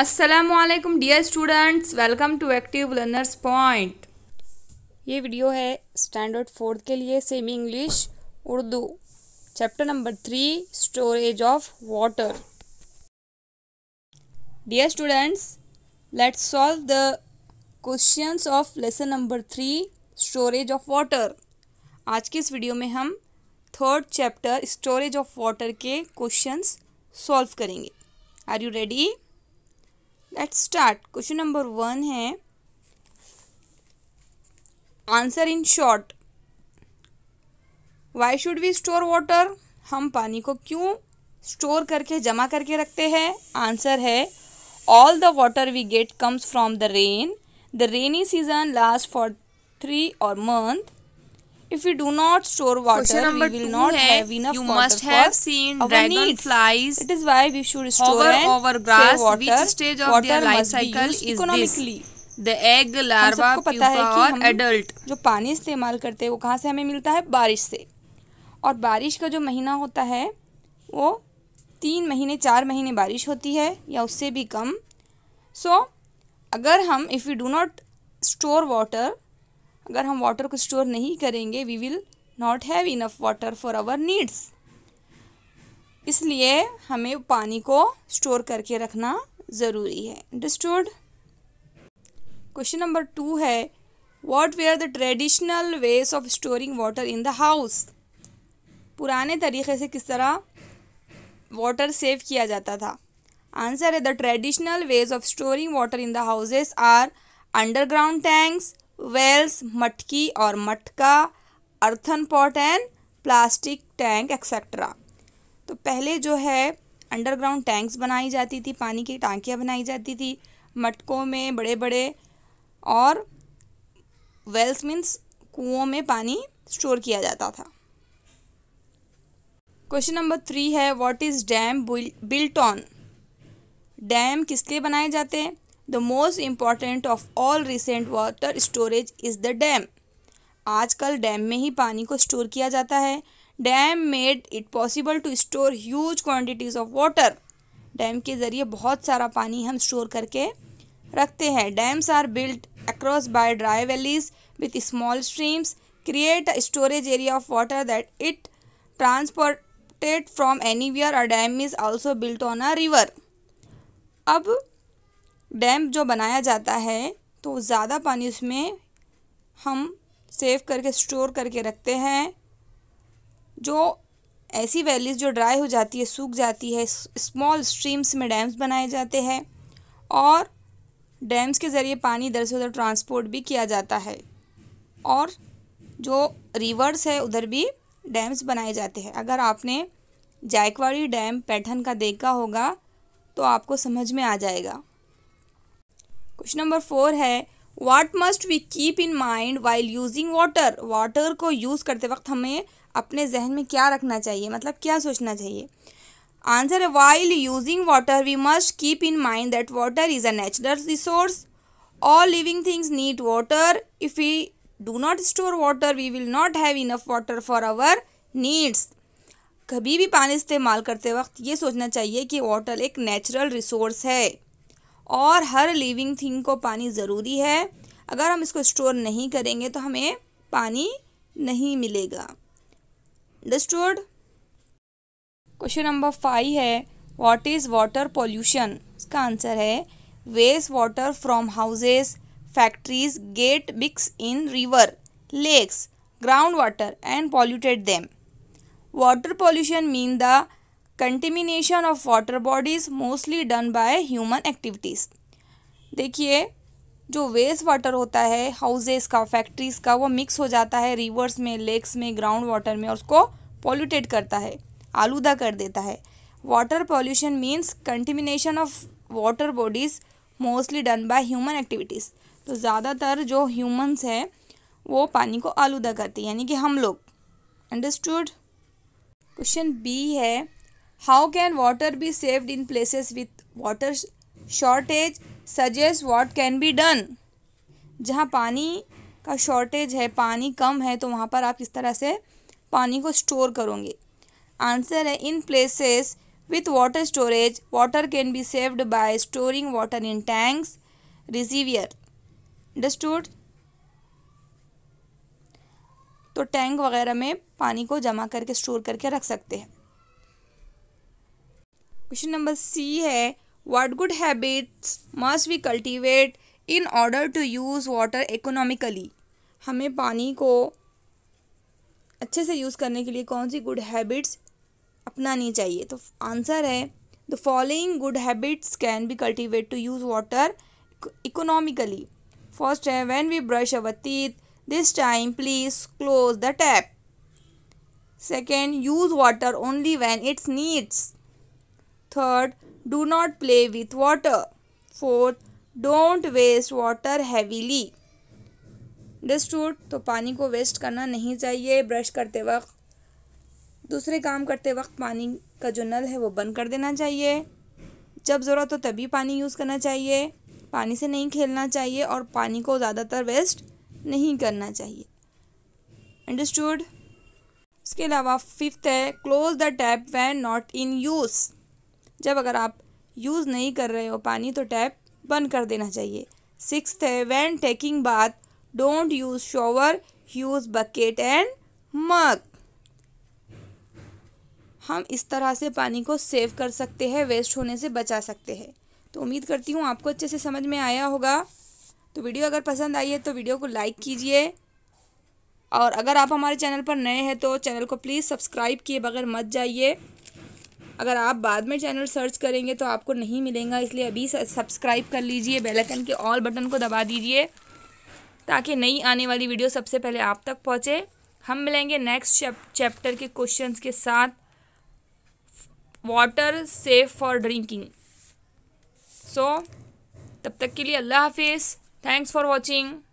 Aslam dear students welcome to active learners point ये video है standard fourth के लिए semi English Urdu chapter number three storage of water dear students let's solve the questions of lesson number three storage of water आज के इस video में हम third chapter storage of water के क्वेश्चंस सॉल्व करेंगे are you ready let's start question number one है answer in short why should we store water हम पानी को क्यों स्टोर करके जमा करके रखते हैं आंसर है all the water we get comes from the rain the rainy season last for three और month If we do not store water, we will not hai, have enough you water must have seen dragonflies. It is why we should store hover and over grass. Save water. Which stage of water their life cycle is economically. this? The egg larva पता है कि और adult जो पानी इस्तेमाल करते हैं वो कहाँ से हमें मिलता है बारिश से और बारिश का जो महीना होता है वो तीन महीने चार महीने बारिश होती है या उससे भी कम सो so, अगर हम if you do not store water अगर हम वाटर को स्टोर नहीं करेंगे we will not have enough water for our needs इसलिए हमें पानी को स्टोर करके रखना ज़रूरी है डिस्टोर्ड क्वेश्चन नंबर टू है what way are the traditional ways of storing water in the house पुराने तरीके से किस तरह वाटर सेव किया जाता था आंसर है the traditional ways of storing water in the houses are underground tanks wells मटकी और मटका earthen pot and plastic tank etcetera तो पहले जो है अंडरग्राउंड टैंक्स बनाई जाती थी पानी की टांकियाँ बनाई जाती थी मटकों में बड़े बड़े और वेल्स मीन्स कुओं में पानी स्टोर किया जाता था क्वेश्चन नंबर थ्री है what is dam built on dam किस लिए बनाए जाते हैं the most important of all recent water storage is the dam आजकल डैम में ही पानी को स्टोर किया जाता है dam made it possible to store huge quantities of water dam के ज़रिए बहुत सारा पानी हम स्टोर करके रखते हैं dams are built across by dry valleys with small streams create storage area of water that it transported from anywhere a dam is also built on a river अब डैम जो बनाया जाता है तो ज़्यादा पानी उसमें हम सेव करके स्टोर करके रखते हैं जो ऐसी वैलीज़ जो ड्राई हो जाती है सूख जाती है स्मॉल स्ट्रीम्स में डैम्स बनाए जाते हैं और डैम्स के ज़रिए पानी इधर से उधर ट्रांसपोर्ट भी किया जाता है और जो रिवर्स है उधर भी डैम्स बनाए जाते हैं अगर आपने जायकवाड़ी डैम पैठन का देखा होगा तो आपको समझ में आ जाएगा ऑप्शन नंबर फोर है what must we keep in mind while using water water को यूज़ करते वक्त हमें अपने जहन में क्या रखना चाहिए मतलब क्या सोचना चाहिए आंसर है while using water we must keep in mind that water is a natural resource all living things need water if we do not store water we will not have enough water for our needs कभी भी पानी इस्तेमाल करते वक्त ये सोचना चाहिए कि वाटर एक नेचुरल रिसोर्स है और हर लिविंग थिंग को पानी ज़रूरी है अगर हम इसको स्टोर नहीं करेंगे तो हमें पानी नहीं मिलेगा डिस्टोर्ड क्वेश्चन नंबर फाइव है व्हाट इज़ वाटर पॉल्यूशन इसका आंसर है waste water from houses factories get mix in river lakes ground water and polluted them water pollution mean the contamination of water bodies mostly done by human activities देखिए जो waste water होता है houses का factories का वो mix हो जाता है रिवर्स में लेक्स में ग्राउंड वाटर में और उसको पॉल्यूटेड करता है आलूदा कर देता है water pollution means contamination of water bodies mostly done by human activities तो ज़्यादातर जो ह्यूमन्स हैं वो पानी को आलूदा करते हैं यानी कि हम लोग अंडरस्टूड क्वेश्चन बी है how can water be saved in places with water shortage suggest what can be done जहाँ पानी का शॉर्टेज है पानी कम है तो वहाँ पर आप किस तरह से पानी को स्टोर करोगे आंसर है in places with water storage water can be saved by storing water in tanks reservoir understood तो टैंक वगैरह में पानी को जमा करके स्टोर करके रख सकते हैं क्वेश्चन नंबर सी है what good habits must we cultivate in order to use water economically हमें पानी को अच्छे से यूज़ करने के लिए कौन सी गुड हैबिट्स अपनानी चाहिए तो आंसर है the following good habits can be cultivate to use water economically first है when we brush our teeth this time please close the tap second use water only when it's needs third do not play with water fourth don't waste water heavily understood तो पानी को waste करना नहीं चाहिए brush करते वक्त दूसरे काम करते वक्त पानी का जो नल है वो बंद कर देना चाहिए जब ज़रूरत हो तभी पानी यूज़ करना चाहिए पानी से नहीं खेलना चाहिए और पानी को ज़्यादातर वेस्ट नहीं करना चाहिए अंडरस्टूड इसके अलावा फिफ्थ है close the tap when not in use जब अगर आप यूज़ नहीं कर रहे हो पानी तो टैप बंद कर देना चाहिए सिक्स है when taking bath don't use shower use bucket and mug हम इस तरह से पानी को सेव कर सकते हैं वेस्ट होने से बचा सकते हैं तो उम्मीद करती हूँ आपको अच्छे से समझ में आया होगा तो वीडियो अगर पसंद आई है तो वीडियो को लाइक कीजिए और अगर आप हमारे चैनल पर नए हैं तो चैनल को प्लीज़ सब्सक्राइब किए बगैर मत जाइए अगर आप बाद में चैनल सर्च करेंगे तो आपको नहीं मिलेगा इसलिए अभी सब्सक्राइब कर लीजिए बेलकन के ऑल बटन को दबा दीजिए ताकि नई आने वाली वीडियो सबसे पहले आप तक पहुँचे हम मिलेंगे नेक्स्ट चैप्टर के क्वेश्चन के साथ water safe for drinking so तब तक के लिए अल्लाह हाफिज़ थैंक्स फॉर वॉचिंग